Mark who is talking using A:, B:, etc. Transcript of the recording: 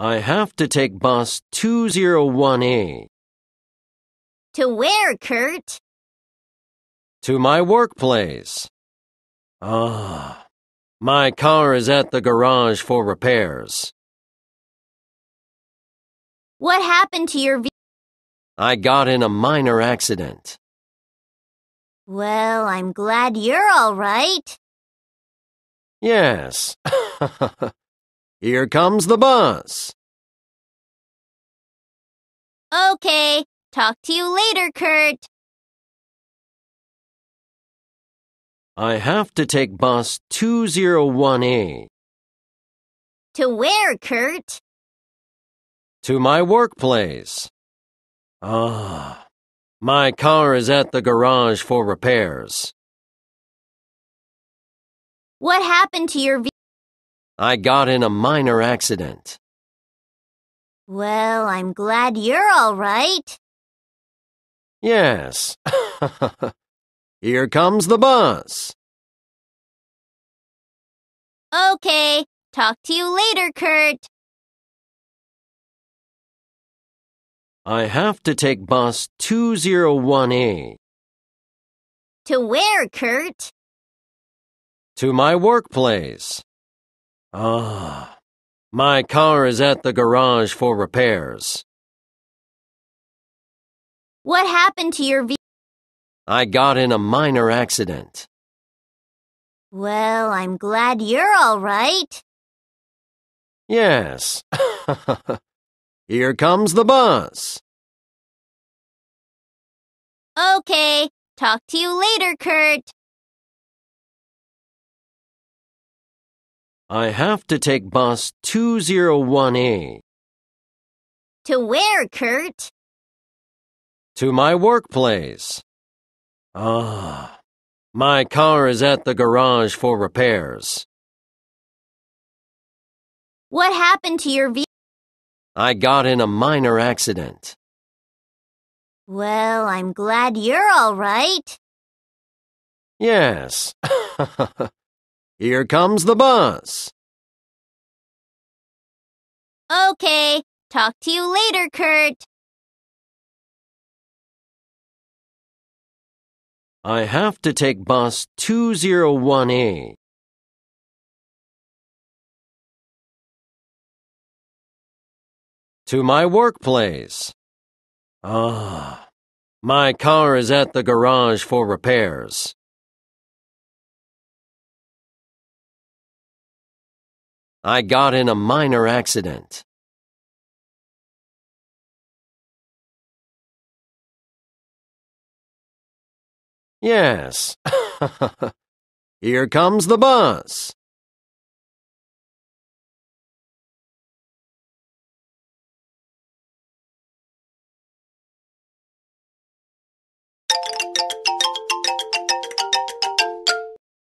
A: I have to take bus
B: 201A.
A: To where, Kurt?
B: To my workplace. Ah, my car is at the garage for repairs.
A: What happened to your vehicle?
B: I got in a minor accident.
A: Well, I'm glad you're all right.
B: Yes.
A: Here comes the bus. Okay, talk to you later, Kurt. I have to take bus 201A. To where, Kurt?
B: To my workplace. Ah, my car is at the garage for repairs.
A: What happened to your vehicle?
B: I got in a minor accident.
A: Well, I'm glad you're all right.
B: Yes.
A: Here comes the bus. Okay, talk to you later, Kurt.
B: I have to take bus 201A.
A: To where, Kurt?
B: To my workplace. Ah, my car is at the garage for repairs.
A: What happened to your vehicle? I
B: got in a minor accident.
A: Well, I'm glad you're all right.
B: Yes. Here
A: comes the bus. Okay, talk to you later, Kurt.
B: I have to take bus 201A.
A: To where, Kurt?
B: To my workplace. Ah, my car is at the garage for repairs.
A: What happened to your vehicle?
B: I got in a minor accident.
A: Well, I'm glad you're all right.
B: Yes. Here comes the
A: bus. Okay, talk to you later, Kurt. I have to take bus 201A. To my workplace. Ah, my car is at the garage for repairs. I got in a minor accident. Yes. Here comes the bus.